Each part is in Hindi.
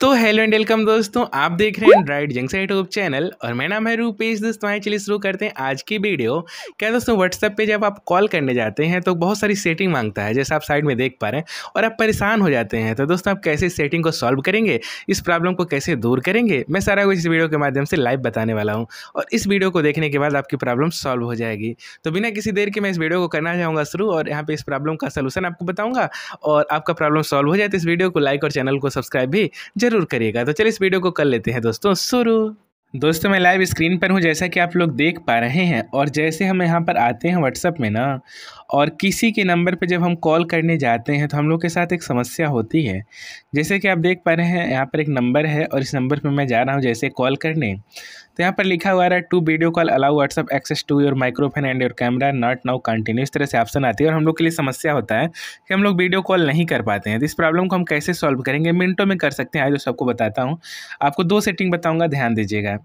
तो हेलो एंड वेलकम दोस्तों आप देख रहे हैं राइट जंक्स यूट्यूब चैनल और मेरा नाम है रूपेश दोस्तों आए चलिए शुरू करते हैं आज की वीडियो क्या दोस्तों व्हाट्सएप पे जब आप कॉल करने जाते हैं तो बहुत सारी सेटिंग मांगता है जैसे आप साइड में देख पा रहे हैं और आप परेशान हो जाते हैं तो दोस्तों आप कैसे सेटिंग को सॉल्व करेंगे इस प्रॉब्लम को कैसे दूर करेंगे मैं सारा कुछ इस वीडियो के माध्यम से लाइव बताने वाला हूँ और इस वीडियो को देखने के बाद आपकी प्रॉब्लम सॉल्व हो जाएगी तो बिना किसी देर के मैं इस वीडियो को करना चाहूँगा शुरू और यहाँ पर इस प्रॉब्लम का सोलूशन आपको बताऊँगा और आपका प्रॉब्लम सॉल्व हो जाए तो इस वीडियो को लाइक और चैनल को सब्सक्राइब भी जरूर करिएगा तो चलिए इस वीडियो को कर लेते हैं दोस्तों शुरू दोस्तों मैं लाइव स्क्रीन पर हूँ जैसा कि आप लोग देख पा रहे हैं और जैसे हम यहाँ पर आते हैं व्हाट्सअप में ना और किसी के नंबर पे जब हम कॉल करने जाते हैं तो हम लोग के साथ एक समस्या होती है जैसे कि आप देख पा रहे हैं यहाँ पर एक नंबर है और इस नंबर पर मैं जा रहा हूँ जैसे कॉल करने तो यहाँ पर लिखा हुआ रहा है to video call allow WhatsApp access to your microphone and your camera not now continue इस तरह से ऑप्शन आती है और हम लोग के लिए समस्या होता है कि हम लोग वीडियो कॉल नहीं कर पाते हैं तो इस प्रॉब्लम को हम कैसे सॉल्व करेंगे मिनटों में कर सकते हैं आज जो सबको बताता हूँ आपको दो सेटिंग बताऊँगा ध्यान दीजिएगा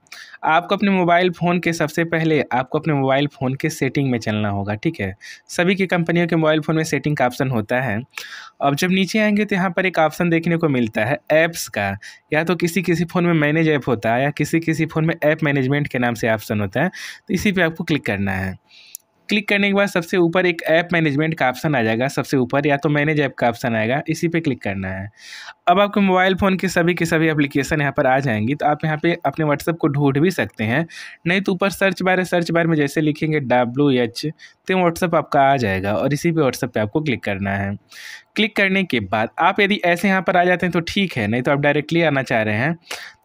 आपको अपने मोबाइल फ़ोन के सबसे पहले आपको अपने मोबाइल फ़ोन के सेटिंग में चलना होगा ठीक है सभी की कंपनियों के मोबाइल फ़ोन में सेटिंग का ऑप्शन होता है अब जब नीचे आएंगे तो यहाँ पर एक ऑप्शन देखने को मिलता है ऐप्स का या तो किसी किसी फ़ोन में मैनेज ऐप होता है या किसी किसी फ़ोन में ऐप मैनेजमेंट के नाम से ऑप्शन होता है तो इसी पर आपको क्लिक करना है क्लिक करने के बाद सबसे ऊपर एक ऐप मैनेजमेंट का ऑप्शन आ जाएगा सबसे ऊपर या तो मैनेज ऐप का ऑप्शन आएगा इसी पे क्लिक करना है अब आपके मोबाइल फ़ोन के सभी के सभी एप्लीकेशन यहाँ पर आ जाएंगी तो आप यहाँ पे अपने व्हाट्सअप को ढूंढ भी सकते हैं नहीं तो ऊपर सर्च बार है सर्च बार में जैसे लिखेंगे डब्ल्यू एच तो व्हाट्सअप आपका आ जाएगा और इसी पर व्हाट्सअप पर आपको क्लिक करना है क्लिक करने के बाद आप यदि ऐसे यहाँ पर आ जाते हैं तो ठीक है नहीं तो आप डायरेक्टली आना चाह रहे हैं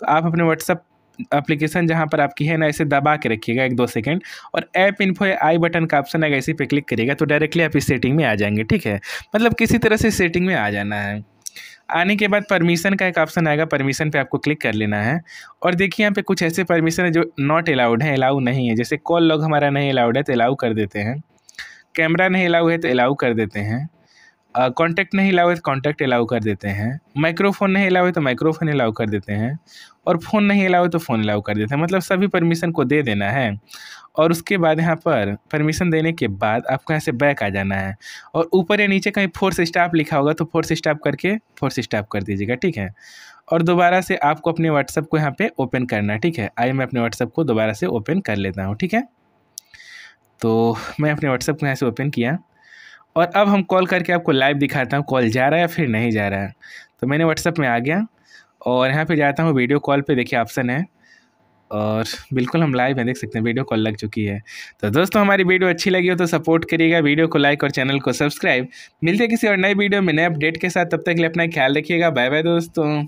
तो आप अपने व्हाट्सअप एप्लीकेशन जहाँ पर आपकी है ना इसे दबा के रखिएगा एक दो सेकंड और ऐप इन्फो आई बटन का ऑप्शन आएगा इसी पे क्लिक करिएगा तो डायरेक्टली आप इस सेटिंग में आ जाएंगे ठीक है मतलब किसी तरह से सेटिंग में आ जाना है आने के बाद परमिशन का एक ऑप्शन आएगा परमिशन पे आपको क्लिक कर लेना है और देखिए यहाँ पे कुछ ऐसे परमिशन है जो नॉट अलाउड हैं अलाउ नहीं है जैसे कॉल लॉग हमारा नहीं अलाउड है तो अलाउ कर देते हैं कैमरा नहीं अलाउ है तो अलाउ कर देते हैं कॉन्टैक्ट नहीं अलाउ है तो कॉन्टैक्ट अलाउ कर देते हैं माइक्रोफोन नहीं अलाउ है तो माइक्रोफोन अलाउ कर देते हैं और फ़ोन नहीं अलाउ तो फ़ोन अलाउ कर देते हैं मतलब सभी परमिशन को दे देना है और उसके बाद यहाँ पर परमिशन देने के बाद आपको यहाँ से बैक आ जाना है और ऊपर या नीचे कहीं फोर्स स्टाप लिखा होगा तो फोर्स स्टाप करके फोर्स स्टाप कर दीजिएगा ठीक है और दोबारा से आपको अपने व्हाट्सअप को यहाँ पे ओपन करना है ठीक है आइए मैं अपने व्हाट्सअप को दोबारा से ओपन कर लेता हूँ ठीक है तो मैं अपने व्हाट्सअप को यहाँ से ओपन किया और अब हम कॉल करके आपको लाइव दिखाता हूँ कॉल जा रहा है या फिर नहीं जा रहा है तो मैंने व्हाट्सअप में आ गया और यहाँ पे जाता हूँ वीडियो कॉल पे देखिए ऑप्शन है और बिल्कुल हम लाइव में देख सकते हैं वीडियो कॉल लग चुकी है तो दोस्तों हमारी वीडियो अच्छी लगी हो तो सपोर्ट करिएगा वीडियो को लाइक और चैनल को सब्सक्राइब मिलते किसी और नए वीडियो में नए अपडेट के साथ तब तक के लिए अपना ख्याल रखिएगा बाय बाय दोस्तों